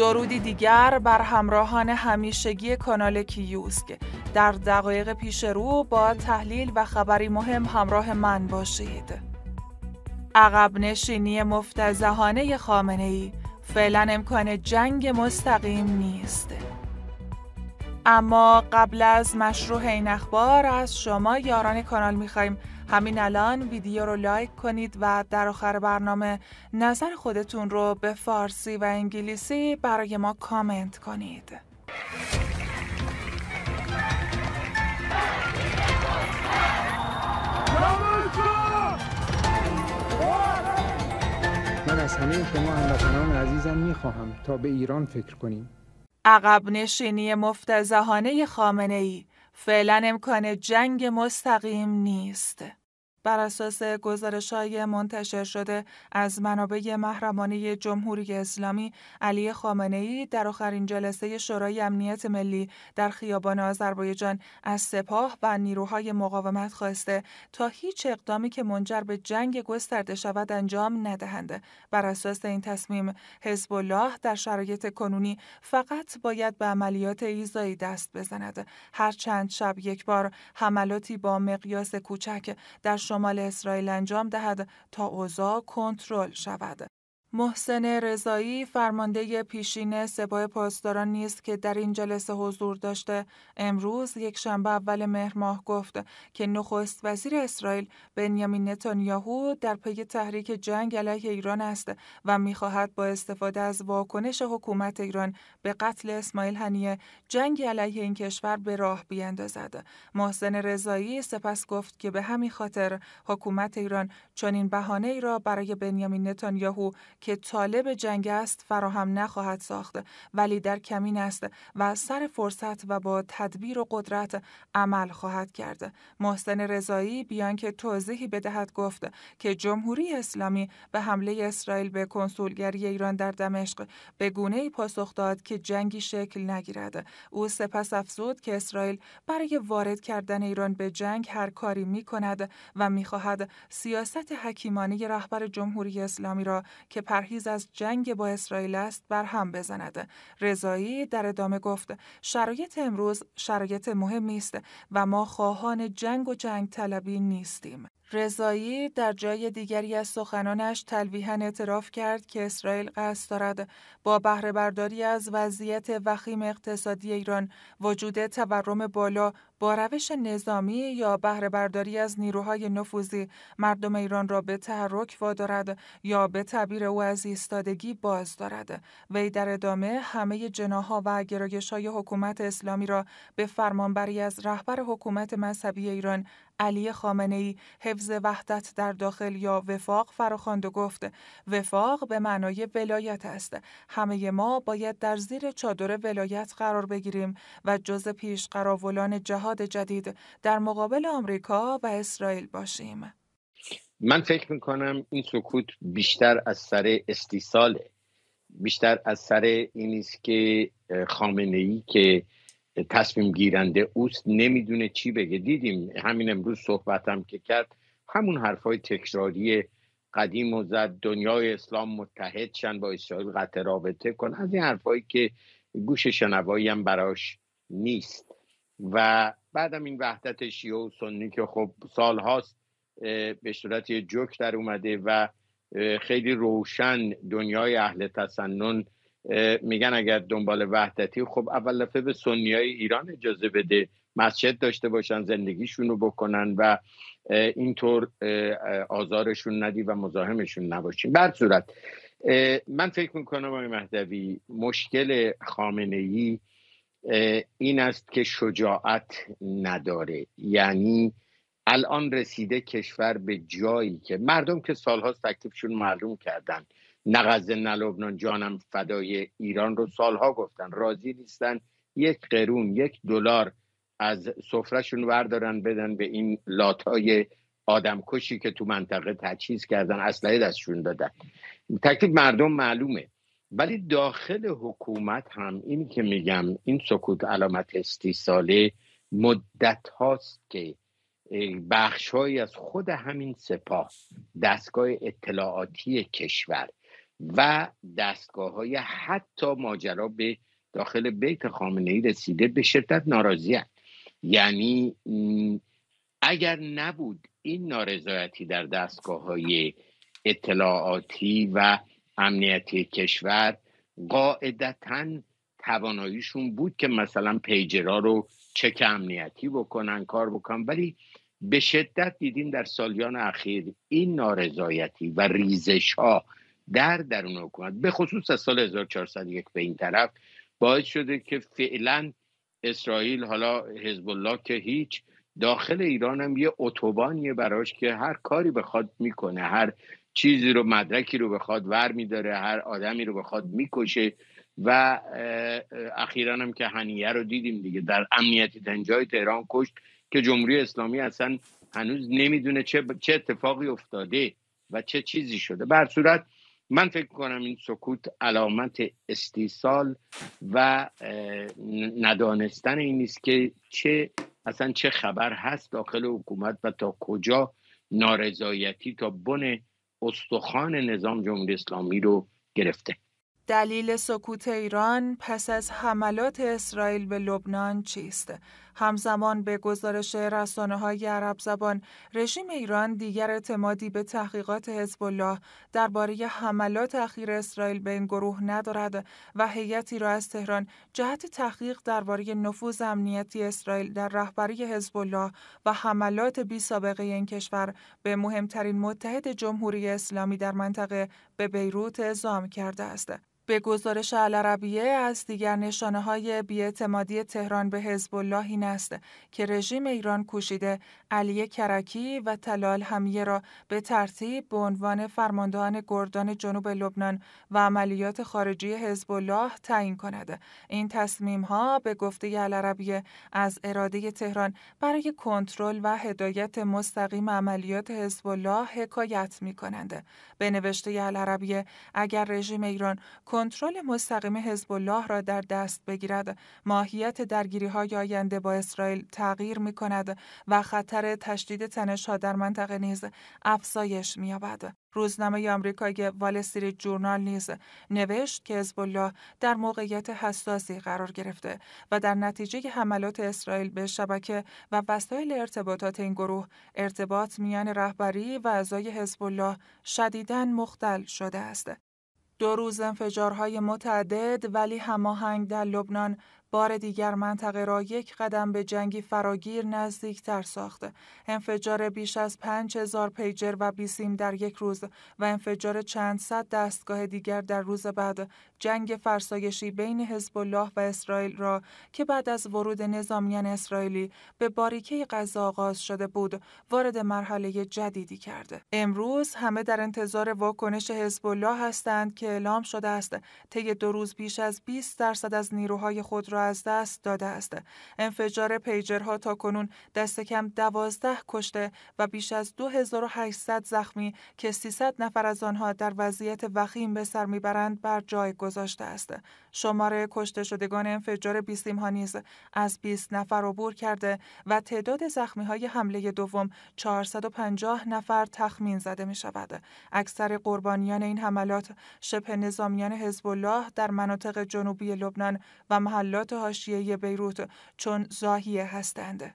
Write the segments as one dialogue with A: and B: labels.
A: درودی دیگر بر همراهان همیشگی کانال کیوسک در دقایق پیش رو با تحلیل و خبری مهم همراه من باشید عقب نشینی مفتزهانه خامنه ای فعلا امکان جنگ مستقیم نیست اما قبل از مشروع این اخبار از شما یاران کانال میخواییم همین الان ویدیو رو لایک کنید و در آخر برنامه نظر خودتون رو به فارسی و انگلیسی برای ما کامنت کنید. من از همه شما هموطنان عزیزم میخواهم تا به
B: ایران فکر کنیم.
A: عقب نشینی مفتزهانه خامنه ای فعلا امکان جنگ مستقیم نیست. بر اساس گزارش های منتشر شده از منابع محرمانه جمهوری اسلامی علی خامنه ای در آخرین جلسه شورای امنیت ملی در خیابان آذربایجان از سپاه و نیروهای مقاومت خواسته تا هیچ اقدامی که منجر به جنگ گسترده شود انجام ندهند بر اساس این تصمیم حزب الله در شرایط کنونی فقط باید به عملیات ایزایی دست بزند هر چند شب یک بار حملاتی با مقیاس کوچک در شمال اسرائیل انجام دهد تا اوضاع کنترل شود. محسن رضایی فرمانده پیشین سپاه پاسداران نیست که در این جلسه حضور داشته امروز یک شنبه اول مهر ماه گفت که نخست وزیر اسرائیل بنیامین نتانیاهو در پی تحریک جنگ علیه ایران است و میخواهد با استفاده از واکنش حکومت ایران به قتل اسماعیل هنیه جنگ علیه این کشور به راه بیندازد محسن رضایی سپس گفت که به همین خاطر حکومت ایران چنین بهانه ای را برای بنیامین نتانیاهو که طالب جنگ است فراهم نخواهد ساخت ولی در کمین است و سر فرصت و با تدبیر و قدرت عمل خواهد کرده محسن رضایی بیان که توضیحی بدهد گفت که جمهوری اسلامی به حمله اسرائیل به کنسولگری ایران در دمشق به گونه پاسخ داد که جنگی شکل نگیرد او سپس افزود که اسرائیل برای وارد کردن ایران به جنگ هر کاری می کند و می خواهد سیاست حکیمانه رهبر جمهوری اسلامی را که پرهیز از جنگ با اسرائیل است بر هم بزند رضایی در ادامه گفت شرایط امروز شرایط مهمی است و ما خواهان جنگ و جنگ طلبی نیستیم رضایی در جای دیگری از سخنانش تلویحا اعتراف کرد که اسرائیل قصد دارد با بهره برداری از وضعیت وخیم اقتصادی ایران وجود تورم بالا با روش نظامی یا بهره برداری از نیروهای نفوذی مردم ایران را به تحرک وادارد یا به تعبیر او از ایستادگی باز دارد وی در ادامه همه جناها و گرایش های حکومت اسلامی را به فرمانبری از رهبر حکومت مذهبی ایران علی خامنه ای حفظ وحدت در داخل یا وفاق فراخواند و گفت وفاق به معنای ولایت است همه ما باید در زیر چادر ولایت قرار بگیریم و جز پیش قراولان جهاد جدید در مقابل آمریکا و اسرائیل باشیم
B: من فکر میکنم این سکوت بیشتر از سر استیصاله بیشتر از سر این است که خامنه ای که تصمیم گیرنده اوست نمیدونه چی بگه دیدیم همین امروز صحبتم که کرد همون حرفای تکراری قدیم و زد دنیای اسلام متحد شن با اسرائیل قطع رابطه کن از این حرفایی که گوش شنوایی هم براش نیست و بعدم این وحدت شیعه و سنی که خب سالهاست به صورت یه جوک در اومده و خیلی روشن دنیای اهل تسنن میگن اگر دنبال وحدتی خب اول دفعه به های ایران اجازه بده مسجد داشته باشن زندگیشون رو بکنن و اینطور آزارشون ندی و مزاحمشون نباشیم بر صورت من فکر میکنم آقای مهدوی مشکل خامنه ای این است که شجاعت نداره یعنی الان رسیده کشور به جایی که مردم که سالها تکلیفشون معلوم کردن نقض نلبنان جانم فدای ایران رو سالها گفتن راضی نیستن یک قرون یک دلار از سفرهشون وردارن بدن به این لاتای آدمکشی که تو منطقه تجهیز کردن اسلحه دستشون دادن تکلیف مردم معلومه ولی داخل حکومت هم این که میگم این سکوت علامت استیصاله مدت هاست که بخشهایی از خود همین سپاه دستگاه اطلاعاتی کشور و دستگاه های حتی ماجرا به داخل بیت خامنه ای رسیده به شدت ناراضی یعنی اگر نبود این نارضایتی در دستگاه های اطلاعاتی و امنیتی کشور قاعدتا تواناییشون بود که مثلا پیجرا رو چک امنیتی بکنن کار بکنن ولی به شدت دیدیم در سالیان اخیر این نارضایتی و ریزش ها در درون حکومت به خصوص از سال 1401 به این طرف باعث شده که فعلا اسرائیل حالا حزب الله که هیچ داخل ایران هم یه اتوبانیه براش که هر کاری بخواد میکنه هر چیزی رو مدرکی رو بخواد ور میداره هر آدمی رو بخواد میکشه و اخیرا هم که هنیه رو دیدیم دیگه در امنیتی دنجای تهران کشت که جمهوری اسلامی اصلا هنوز نمیدونه چه, چه اتفاقی افتاده و چه چیزی شده بر من فکر کنم این سکوت علامت استیصال و ندانستن این نیست که چه اصلا چه خبر هست داخل حکومت و تا کجا نارضایتی تا بن استخوان نظام جمهوری اسلامی رو گرفته
A: دلیل سکوت ایران پس از حملات اسرائیل به لبنان چیست؟ همزمان به گزارش رسانه های عرب زبان رژیم ایران دیگر اعتمادی به تحقیقات حزب الله درباره حملات اخیر اسرائیل به این گروه ندارد و هیئتی را از تهران جهت تحقیق درباره نفوذ امنیتی اسرائیل در رهبری حزب الله و حملات بی سابقه این کشور به مهمترین متحد جمهوری اسلامی در منطقه به بیروت اعزام کرده است. به گزارش العربیه از دیگر نشانه های بیعتمادی تهران به حزب الله این است که رژیم ایران کوشیده علی کرکی و تلال همیه را به ترتیب به عنوان فرماندهان گردان جنوب لبنان و عملیات خارجی حزب الله تعیین کند این تصمیم ها به گفته العربیه از اراده تهران برای کنترل و هدایت مستقیم عملیات حزب الله حکایت می کنند به نوشته العربیه اگر رژیم ایران کنترل مستقیم حزب الله را در دست بگیرد ماهیت درگیری های آینده با اسرائیل تغییر می کند و خطر تشدید ها در منطقه نیز افزایش می یابد روزنامه آمریکای وال جورنال نیز نوشت که حزب الله در موقعیت حساسی قرار گرفته و در نتیجه حملات اسرائیل به شبکه و وسایل ارتباطات این گروه ارتباط میان رهبری و اعضای حزب الله شدیداً مختل شده است دو روز انفجارهای متعدد ولی هماهنگ در لبنان بار دیگر منطقه را یک قدم به جنگی فراگیر نزدیکتر ساخته. انفجار بیش از 5000 پیجر و بیسیم در یک روز و انفجار چند صد دستگاه دیگر در روز بعد جنگ فرسایشی بین حزب الله و اسرائیل را که بعد از ورود نظامیان اسرائیلی به باریکه قضا آغاز شده بود وارد مرحله جدیدی کرده امروز همه در انتظار واکنش حزب الله هستند که اعلام شده است طی دو روز بیش از 20 درصد از نیروهای خود را از دست داده است. انفجار پیجرها تا کنون دست کم دوازده کشته و بیش از 2800 زخمی که 300 نفر از آنها در وضعیت وخیم به سر میبرند بر جای گذاشته است. شماره کشته شدگان انفجار بیسیم ها نیز از 20 نفر عبور کرده و تعداد زخمی های حمله دوم 450 نفر تخمین زده می شود. اکثر قربانیان این حملات شبه نظامیان حزب الله در مناطق جنوبی لبنان و محلات مقامات حاشیه بیروت چون زاهیه هستند.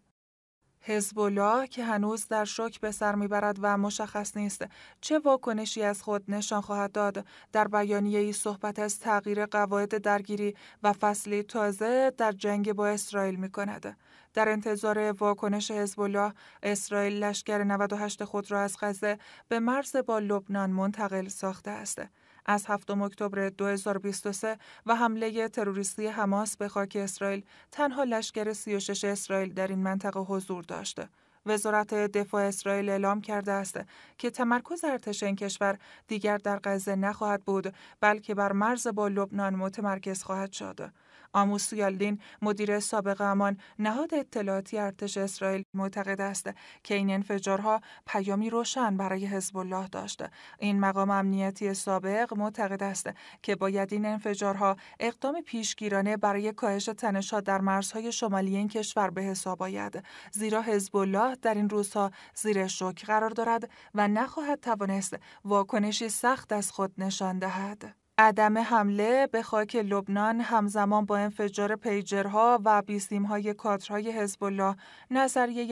A: حزب الله که هنوز در شوک به سر میبرد و مشخص نیست چه واکنشی از خود نشان خواهد داد در بیانیه ای صحبت از تغییر قواعد درگیری و فصلی تازه در جنگ با اسرائیل می کند. در انتظار واکنش حزب الله اسرائیل لشکر 98 خود را از غزه به مرز با لبنان منتقل ساخته است. از 7 اکتبر 2023 و حمله تروریستی حماس به خاک اسرائیل تنها لشکر 36 اسرائیل در این منطقه حضور داشته. وزارت دفاع اسرائیل اعلام کرده است که تمرکز ارتش این کشور دیگر در غزه نخواهد بود بلکه بر مرز با لبنان متمرکز خواهد شد. آموس مدیر سابق امان نهاد اطلاعاتی ارتش اسرائیل معتقد است که این انفجارها پیامی روشن برای حزب الله داشته. این مقام امنیتی سابق معتقد است که باید این انفجارها اقدام پیشگیرانه برای کاهش تنشها در مرزهای شمالی این کشور به حساب آید زیرا حزب الله در این روزها زیر شوک قرار دارد و نخواهد توانست واکنشی سخت از خود نشان دهد عدم حمله به خاک لبنان همزمان با انفجار پیجرها و بیسیمهای کادرهای حزب الله نظریه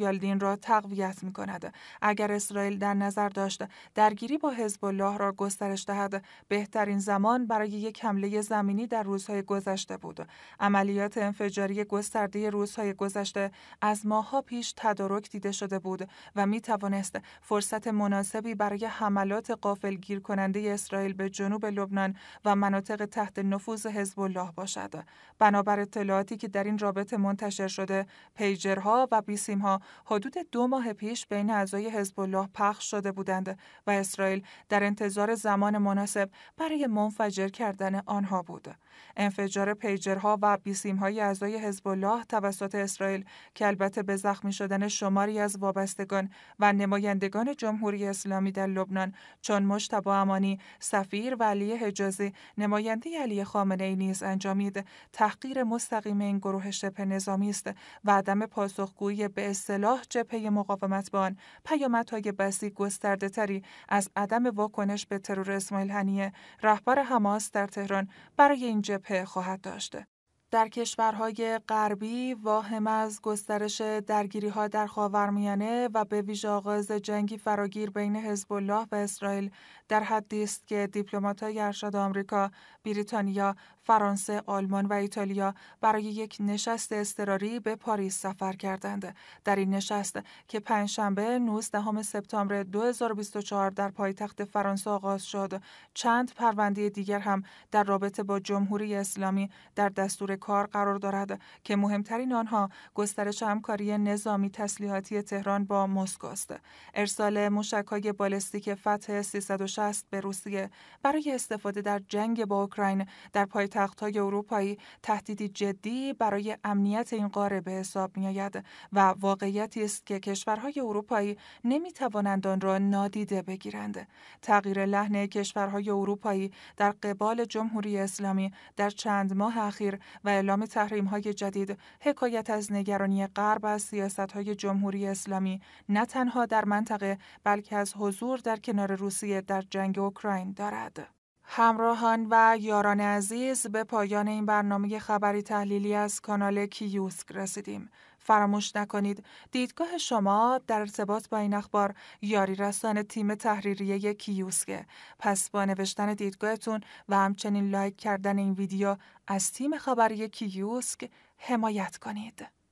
A: یالدین را تقویت می کند. اگر اسرائیل در نظر داشت درگیری با حزب الله را گسترش دهد بهترین زمان برای یک حمله زمینی در روزهای گذشته بود. عملیات انفجاری گسترده روزهای گذشته از ماها پیش تدارک دیده شده بود و می توانست فرصت مناسبی برای حملات قافلگیر کننده اسرائیل به جنوب لبنان لبنان و مناطق تحت نفوذ حزب الله باشد بنابر اطلاعاتی که در این رابطه منتشر شده پیجرها و بیسیمها حدود دو ماه پیش بین اعضای حزب الله پخش شده بودند و اسرائیل در انتظار زمان مناسب برای منفجر کردن آنها بود انفجار پیجرها و بیسیمهای اعضای حزب الله توسط اسرائیل که البته به زخمی شدن شماری از وابستگان و نمایندگان جمهوری اسلامی در لبنان چون مشتبه امانی سفیر و حجازی نماینده علی خامنه نیز انجامید تحقیر مستقیم این گروه شبه نظامی است و عدم پاسخگویی به اصطلاح جبهه مقاومت به آن پیامدهای بسی گسترده تری از عدم واکنش به ترور اسماعیل هنیه رهبر حماس در تهران برای این جبهه خواهد داشت در کشورهای غربی واهم از گسترش درگیری ها در خاورمیانه و به ویژه آغاز جنگی فراگیر بین حزب الله و اسرائیل در حدی است که های ارشد آمریکا، بریتانیا، فرانسه، آلمان و ایتالیا برای یک نشست اضطراری به پاریس سفر کردند. در این نشست که پنجشنبه 19 سپتامبر 2024 در پایتخت فرانسه آغاز شد، چند پرونده دیگر هم در رابطه با جمهوری اسلامی در دستور کار قرار دارد که مهمترین آنها گسترش همکاری نظامی تسلیحاتی تهران با مسکو است. ارسال موشکهای بالستیک فتح 360 به روسیه برای استفاده در جنگ با اوکراین در های اروپایی تهدیدی جدی برای امنیت این قاره به حساب میآید و واقعیتی است که کشورهای اروپایی توانند آن را نادیده بگیرند. تغییر لحن کشورهای اروپایی در قبال جمهوری اسلامی در چند ماه اخیر و اعلام های جدید حکایت از نگرانی غرب از های جمهوری اسلامی نه تنها در منطقه بلکه از حضور در کنار روسیه در جنگ اوکراین دارد. همراهان و یاران عزیز به پایان این برنامه خبری تحلیلی از کانال کیوسک رسیدیم. فراموش نکنید دیدگاه شما در ارتباط با این اخبار یاری رسان تیم تحریریه کیوسکه پس با نوشتن دیدگاهتون و همچنین لایک کردن این ویدیو از تیم خبری کیوسک حمایت کنید